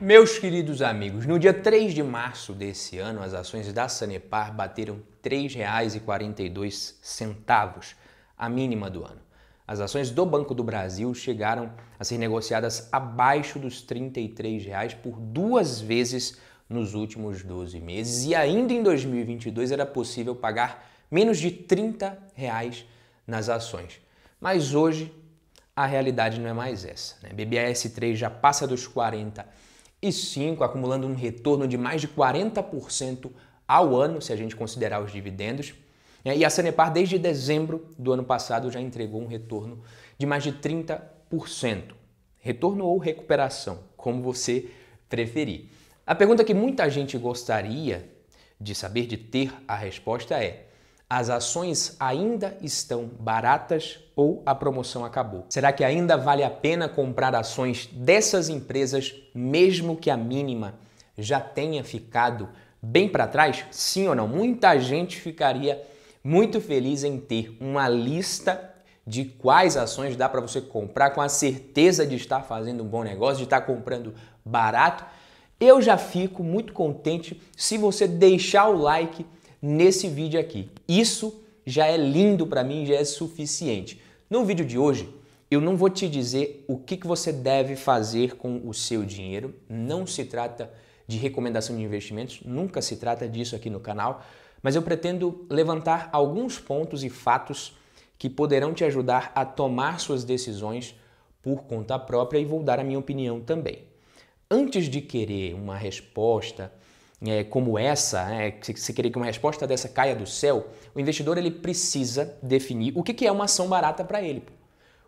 Meus queridos amigos, no dia 3 de março desse ano, as ações da Sanepar bateram R$ 3,42, a mínima do ano. As ações do Banco do Brasil chegaram a ser negociadas abaixo dos R$ 33 reais por duas vezes nos últimos 12 meses e ainda em 2022 era possível pagar menos de R$ reais nas ações. Mas hoje a realidade não é mais essa. Né? BBAS3 já passa dos 40 acumulando um retorno de mais de 40% ao ano, se a gente considerar os dividendos. É, e a Sanepar, desde dezembro do ano passado, já entregou um retorno de mais de 30%. Retorno ou recuperação, como você preferir. A pergunta que muita gente gostaria de saber, de ter a resposta é: as ações ainda estão baratas ou a promoção acabou? Será que ainda vale a pena comprar ações dessas empresas, mesmo que a mínima já tenha ficado bem para trás? Sim ou não? Muita gente ficaria muito feliz em ter uma lista de quais ações dá para você comprar com a certeza de estar fazendo um bom negócio, de estar comprando barato. Eu já fico muito contente se você deixar o like nesse vídeo aqui. Isso já é lindo para mim, já é suficiente. No vídeo de hoje, eu não vou te dizer o que, que você deve fazer com o seu dinheiro, não se trata de recomendação de investimentos, nunca se trata disso aqui no canal, mas eu pretendo levantar alguns pontos e fatos que poderão te ajudar a tomar suas decisões por conta própria e vou dar a minha opinião também. Antes de querer uma resposta é, como essa, se, é, você querer que uma resposta dessa caia do céu, o investidor ele precisa definir o que, que é uma ação barata para ele.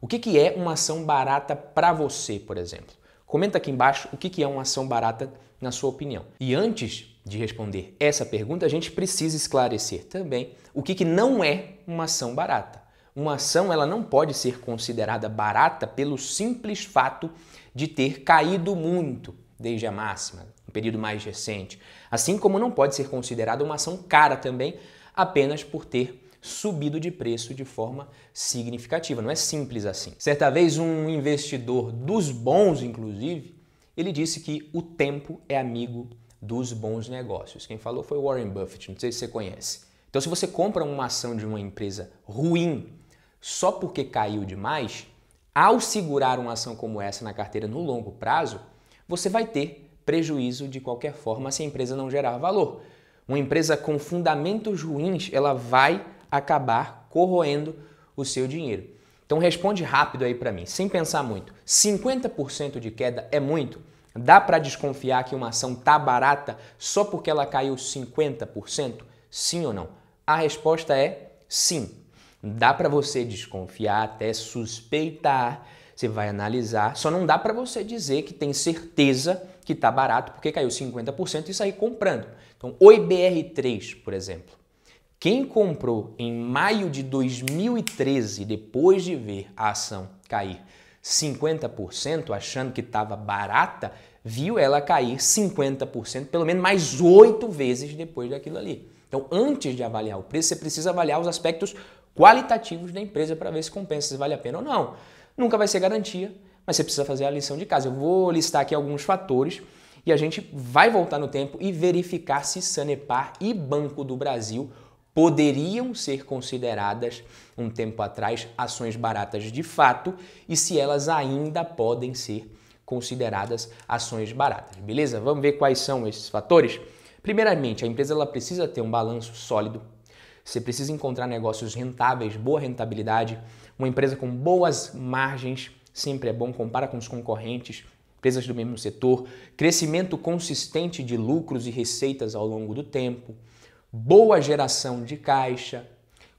O que, que é uma ação barata para você, por exemplo? Comenta aqui embaixo o que, que é uma ação barata na sua opinião. E antes de responder essa pergunta, a gente precisa esclarecer também o que, que não é uma ação barata. Uma ação ela não pode ser considerada barata pelo simples fato de ter caído muito, desde a máxima, um período mais recente. Assim como não pode ser considerada uma ação cara também apenas por ter subido de preço de forma significativa. Não é simples assim. Certa vez, um investidor dos bons, inclusive, ele disse que o tempo é amigo dos bons negócios. Quem falou foi Warren Buffett, não sei se você conhece. Então, se você compra uma ação de uma empresa ruim só porque caiu demais, ao segurar uma ação como essa na carteira no longo prazo, você vai ter prejuízo de qualquer forma se a empresa não gerar valor. Uma empresa com fundamentos ruins, ela vai acabar corroendo o seu dinheiro. Então responde rápido aí para mim, sem pensar muito. 50% de queda é muito? Dá para desconfiar que uma ação tá barata só porque ela caiu 50%? Sim ou não? A resposta é sim. Dá para você desconfiar, até suspeitar você vai analisar, só não dá para você dizer que tem certeza que está barato porque caiu 50% e sair comprando. Então, o IBR3, por exemplo. Quem comprou em maio de 2013, depois de ver a ação cair 50%, achando que estava barata, viu ela cair 50%, pelo menos mais oito vezes depois daquilo ali. Então, antes de avaliar o preço, você precisa avaliar os aspectos qualitativos da empresa para ver se compensa, se vale a pena ou não. Nunca vai ser garantia, mas você precisa fazer a lição de casa. Eu vou listar aqui alguns fatores e a gente vai voltar no tempo e verificar se Sanepar e Banco do Brasil poderiam ser consideradas um tempo atrás ações baratas de fato e se elas ainda podem ser consideradas ações baratas. Beleza? Vamos ver quais são esses fatores? Primeiramente, a empresa ela precisa ter um balanço sólido. Você precisa encontrar negócios rentáveis, boa rentabilidade. Uma empresa com boas margens sempre é bom, compara com os concorrentes, empresas do mesmo setor, crescimento consistente de lucros e receitas ao longo do tempo, boa geração de caixa,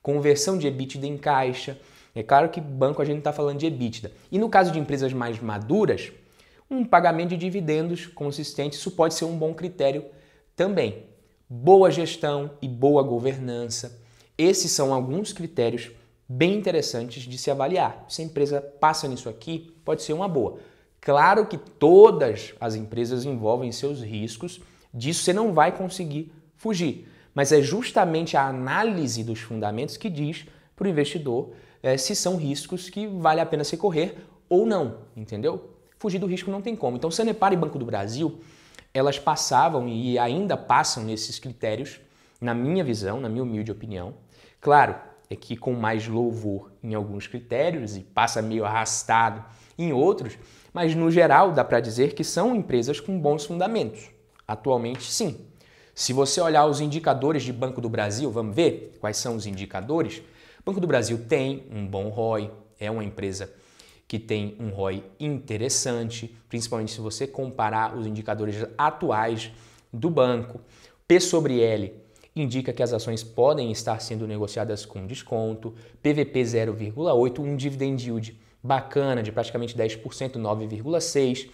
conversão de EBITDA em caixa. É claro que banco a gente está falando de EBITDA. E no caso de empresas mais maduras, um pagamento de dividendos consistente, isso pode ser um bom critério também. Boa gestão e boa governança. Esses são alguns critérios bem interessantes de se avaliar. Se a empresa passa nisso aqui, pode ser uma boa. Claro que todas as empresas envolvem seus riscos, disso você não vai conseguir fugir. Mas é justamente a análise dos fundamentos que diz para o investidor é, se são riscos que vale a pena se correr ou não, entendeu? Fugir do risco não tem como. Então, Sanepar e Banco do Brasil, elas passavam e ainda passam nesses critérios, na minha visão, na minha humilde opinião. Claro, é que com mais louvor em alguns critérios e passa meio arrastado em outros, mas no geral dá para dizer que são empresas com bons fundamentos. Atualmente, sim. Se você olhar os indicadores de Banco do Brasil, vamos ver quais são os indicadores. Banco do Brasil tem um bom ROI, é uma empresa que tem um ROI interessante, principalmente se você comparar os indicadores atuais do banco. P sobre L indica que as ações podem estar sendo negociadas com desconto, PVP 0,8, um dividend yield bacana de praticamente 10%, 9,6,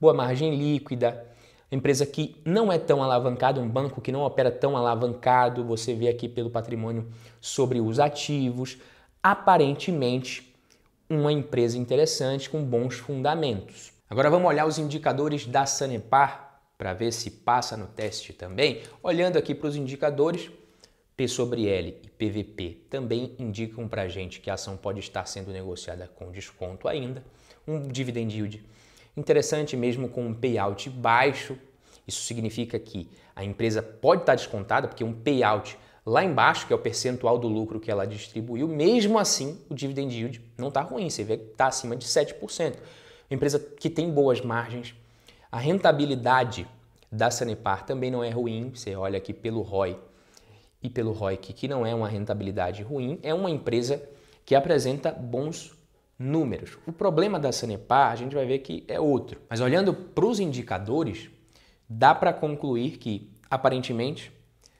boa margem líquida, empresa que não é tão alavancada, um banco que não opera tão alavancado, você vê aqui pelo patrimônio sobre os ativos, aparentemente uma empresa interessante com bons fundamentos. Agora vamos olhar os indicadores da Sanepar para ver se passa no teste também, olhando aqui para os indicadores, P sobre L e PVP também indicam para a gente que a ação pode estar sendo negociada com desconto ainda. Um dividend yield interessante mesmo com um payout baixo. Isso significa que a empresa pode estar descontada, porque um payout lá embaixo, que é o percentual do lucro que ela distribuiu, mesmo assim o dividend yield não está ruim, você vê que está acima de 7%. Uma empresa que tem boas margens, a rentabilidade da Sanepar também não é ruim, você olha aqui pelo ROI e pelo ROIC, que não é uma rentabilidade ruim, é uma empresa que apresenta bons números. O problema da Sanepar, a gente vai ver que é outro. Mas olhando para os indicadores, dá para concluir que, aparentemente,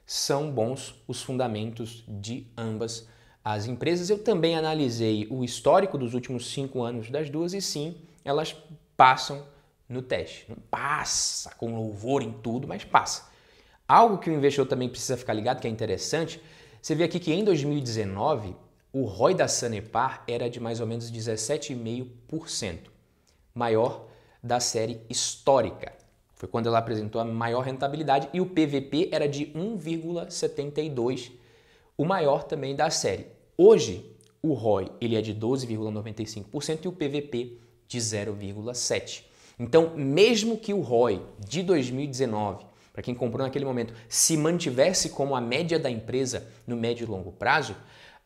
são bons os fundamentos de ambas as empresas. Eu também analisei o histórico dos últimos cinco anos das duas e sim, elas passam no teste. Não passa com louvor em tudo, mas passa. Algo que o investidor também precisa ficar ligado, que é interessante, você vê aqui que em 2019 o ROI da Sanepar era de mais ou menos 17,5%, maior da série histórica. Foi quando ela apresentou a maior rentabilidade e o PVP era de 1,72, o maior também da série. Hoje, o ROI ele é de 12,95% e o PVP de 0,7. Então, mesmo que o ROI de 2019, para quem comprou naquele momento, se mantivesse como a média da empresa no médio e longo prazo,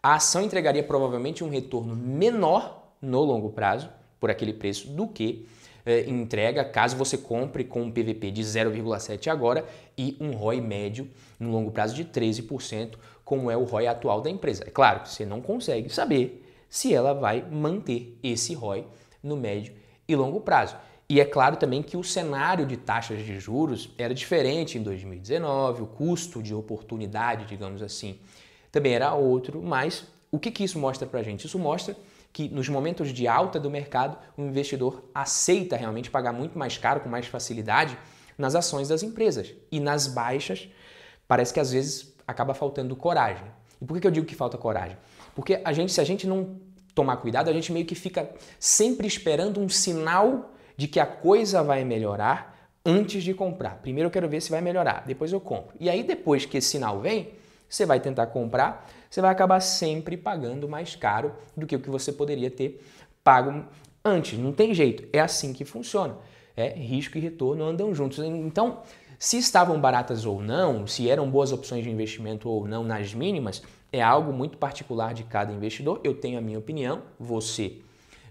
a ação entregaria provavelmente um retorno menor no longo prazo, por aquele preço, do que eh, entrega caso você compre com um PVP de 0,7 agora e um ROI médio no longo prazo de 13%, como é o ROI atual da empresa. É claro que você não consegue saber se ela vai manter esse ROI no médio e longo prazo. E é claro também que o cenário de taxas de juros era diferente em 2019, o custo de oportunidade, digamos assim, também era outro, mas o que, que isso mostra para a gente? Isso mostra que nos momentos de alta do mercado, o investidor aceita realmente pagar muito mais caro, com mais facilidade, nas ações das empresas. E nas baixas, parece que às vezes acaba faltando coragem. E por que, que eu digo que falta coragem? Porque a gente, se a gente não tomar cuidado, a gente meio que fica sempre esperando um sinal de que a coisa vai melhorar antes de comprar. Primeiro eu quero ver se vai melhorar, depois eu compro. E aí depois que esse sinal vem, você vai tentar comprar, você vai acabar sempre pagando mais caro do que o que você poderia ter pago antes. Não tem jeito, é assim que funciona. É, risco e retorno andam juntos. Então, se estavam baratas ou não, se eram boas opções de investimento ou não nas mínimas, é algo muito particular de cada investidor. Eu tenho a minha opinião, você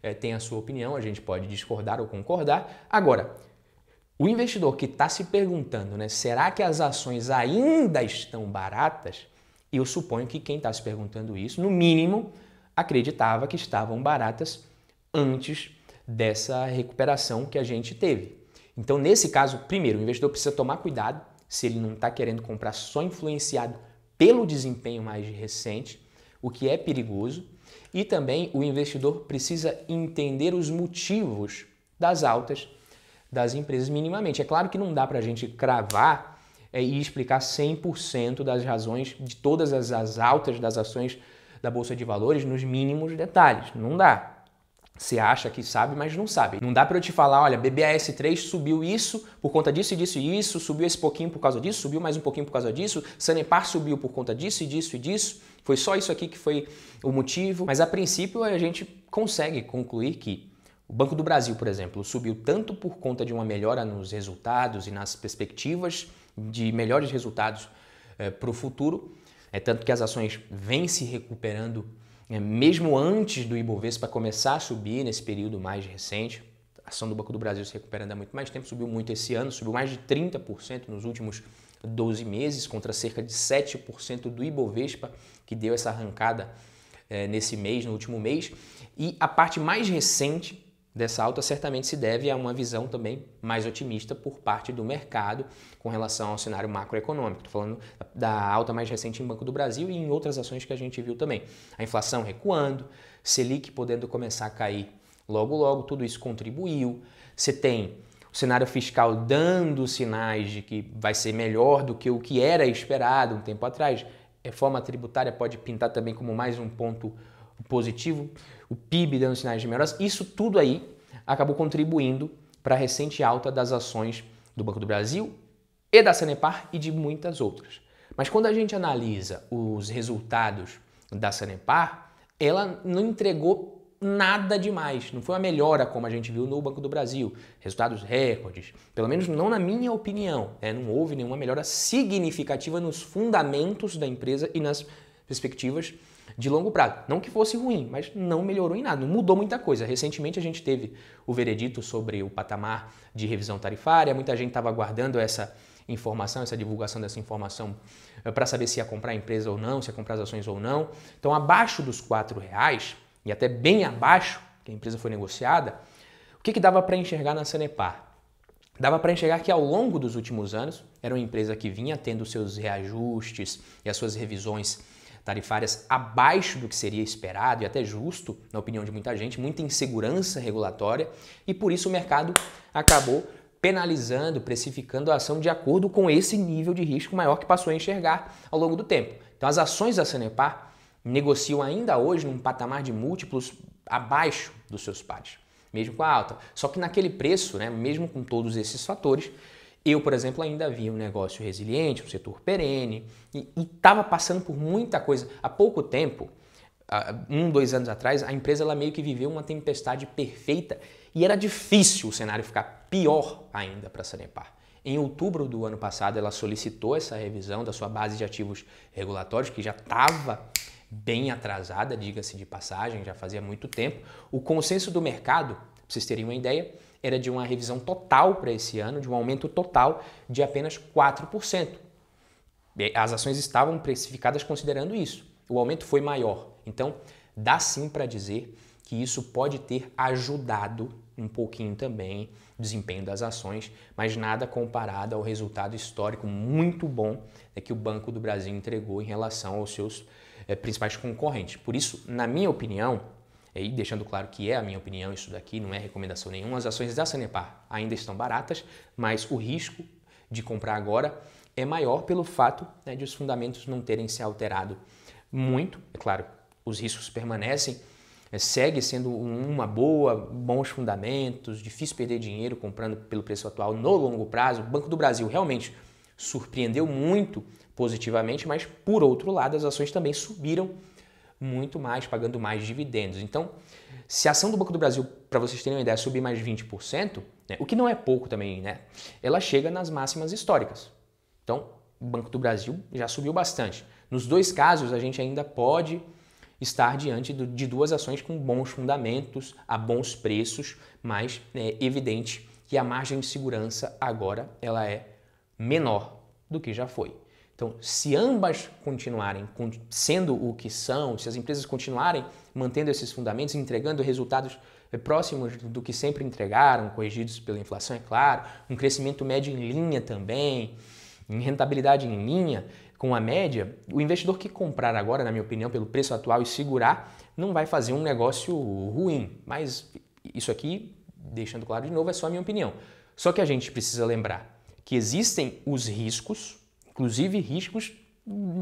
é, tem a sua opinião, a gente pode discordar ou concordar. Agora, o investidor que está se perguntando, né, será que as ações ainda estão baratas? Eu suponho que quem está se perguntando isso, no mínimo, acreditava que estavam baratas antes dessa recuperação que a gente teve. Então, nesse caso, primeiro, o investidor precisa tomar cuidado se ele não está querendo comprar só influenciado pelo desempenho mais recente, o que é perigoso. E também o investidor precisa entender os motivos das altas das empresas minimamente. É claro que não dá para a gente cravar é, e explicar 100% das razões de todas as, as altas das ações da Bolsa de Valores nos mínimos detalhes. Não dá. Você acha que sabe, mas não sabe. Não dá para eu te falar, olha, BBAS3 subiu isso por conta disso e disso e isso, subiu esse pouquinho por causa disso, subiu mais um pouquinho por causa disso, Sanepar subiu por conta disso e disso e disso. Foi só isso aqui que foi o motivo. Mas a princípio a gente consegue concluir que o Banco do Brasil, por exemplo, subiu tanto por conta de uma melhora nos resultados e nas perspectivas de melhores resultados eh, para o futuro, é tanto que as ações vêm se recuperando é, mesmo antes do Ibovespa começar a subir nesse período mais recente, a ação do Banco do Brasil se recuperando há muito mais tempo, subiu muito esse ano, subiu mais de 30% nos últimos 12 meses, contra cerca de 7% do Ibovespa, que deu essa arrancada é, nesse mês, no último mês. E a parte mais recente dessa alta certamente se deve a uma visão também mais otimista por parte do mercado com relação ao cenário macroeconômico. Estou falando da alta mais recente em Banco do Brasil e em outras ações que a gente viu também. A inflação recuando, Selic podendo começar a cair logo logo, tudo isso contribuiu. Você tem o cenário fiscal dando sinais de que vai ser melhor do que o que era esperado um tempo atrás. Reforma tributária pode pintar também como mais um ponto positivo o PIB dando sinais de melhoras. Isso tudo aí acabou contribuindo para a recente alta das ações do Banco do Brasil e da Sanepar e de muitas outras. Mas quando a gente analisa os resultados da Sanepar, ela não entregou nada demais, não foi uma melhora como a gente viu no Banco do Brasil. Resultados recordes, pelo menos não na minha opinião. Né? Não houve nenhuma melhora significativa nos fundamentos da empresa e nas perspectivas de longo prazo. Não que fosse ruim, mas não melhorou em nada, não mudou muita coisa. Recentemente a gente teve o veredito sobre o patamar de revisão tarifária, muita gente estava aguardando essa informação, essa divulgação dessa informação eh, para saber se ia comprar a empresa ou não, se ia comprar as ações ou não. Então, abaixo dos R$ reais e até bem abaixo que a empresa foi negociada, o que, que dava para enxergar na Sanepar? Dava para enxergar que ao longo dos últimos anos era uma empresa que vinha tendo seus reajustes e as suas revisões tarifárias abaixo do que seria esperado e até justo, na opinião de muita gente, muita insegurança regulatória e por isso o mercado acabou penalizando, precificando a ação de acordo com esse nível de risco maior que passou a enxergar ao longo do tempo. Então as ações da Sanepar negociam ainda hoje num patamar de múltiplos abaixo dos seus pares, mesmo com a alta. Só que naquele preço, né, mesmo com todos esses fatores, eu, por exemplo, ainda via um negócio resiliente, um setor perene, e estava passando por muita coisa. Há pouco tempo, um, dois anos atrás, a empresa ela meio que viveu uma tempestade perfeita e era difícil o cenário ficar pior ainda para a Sanepar. Em outubro do ano passado, ela solicitou essa revisão da sua base de ativos regulatórios, que já estava bem atrasada, diga-se de passagem, já fazia muito tempo. O consenso do mercado, para vocês terem uma ideia, era de uma revisão total para esse ano, de um aumento total de apenas 4%. É, as ações estavam precificadas considerando isso. O aumento foi maior. Então, dá sim para dizer que isso pode ter ajudado um pouquinho também o desempenho das ações, mas nada comparado ao resultado histórico muito bom né, que o Banco do Brasil entregou em relação aos seus é, principais concorrentes. Por isso, na minha opinião, e deixando claro que é a minha opinião isso daqui, não é recomendação nenhuma, as ações da Sanepar ainda estão baratas, mas o risco de comprar agora é maior pelo fato né, de os fundamentos não terem se alterado muito. É claro, os riscos permanecem, é, segue sendo uma boa, bons fundamentos, difícil perder dinheiro comprando pelo preço atual no longo prazo. O Banco do Brasil realmente surpreendeu muito positivamente, mas por outro lado, as ações também subiram muito mais, pagando mais dividendos. Então, se a ação do Banco do Brasil, para vocês terem uma ideia, subir mais 20%, né, o que não é pouco também, né, ela chega nas máximas históricas. Então, o Banco do Brasil já subiu bastante. Nos dois casos, a gente ainda pode estar diante de duas ações com bons fundamentos, a bons preços, mas é evidente que a margem de segurança agora ela é menor do que já foi. Então, se ambas continuarem sendo o que são, se as empresas continuarem mantendo esses fundamentos, entregando resultados eh, próximos do que sempre entregaram, corrigidos pela inflação, é claro, um crescimento médio em linha também, em rentabilidade em linha com a média, o investidor que comprar agora, na minha opinião, pelo preço atual e segurar, não vai fazer um negócio ruim. Mas isso aqui, deixando claro de novo, é só a minha opinião. Só que a gente precisa lembrar que existem os riscos inclusive riscos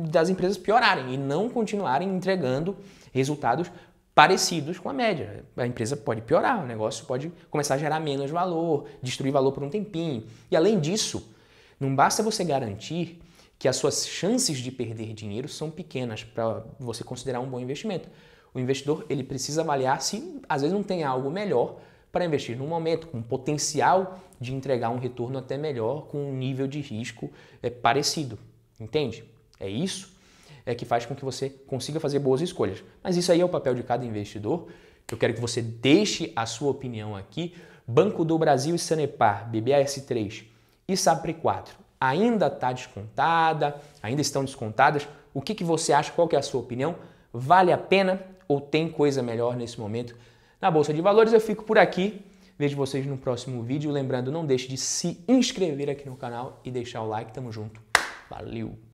das empresas piorarem e não continuarem entregando resultados parecidos com a média. A empresa pode piorar, o negócio pode começar a gerar menos valor, destruir valor por um tempinho. E além disso, não basta você garantir que as suas chances de perder dinheiro são pequenas para você considerar um bom investimento. O investidor ele precisa avaliar se às vezes não tem algo melhor para investir num momento com potencial de entregar um retorno até melhor, com um nível de risco é, parecido. Entende? É isso é que faz com que você consiga fazer boas escolhas. Mas isso aí é o papel de cada investidor. Eu quero que você deixe a sua opinião aqui. Banco do Brasil e Sanepar, BBAS3 e Sapre4 ainda está descontada, ainda estão descontadas. O que, que você acha? Qual que é a sua opinião? Vale a pena ou tem coisa melhor nesse momento? na Bolsa de Valores. Eu fico por aqui. Vejo vocês no próximo vídeo. Lembrando, não deixe de se inscrever aqui no canal e deixar o like. Tamo junto. Valeu!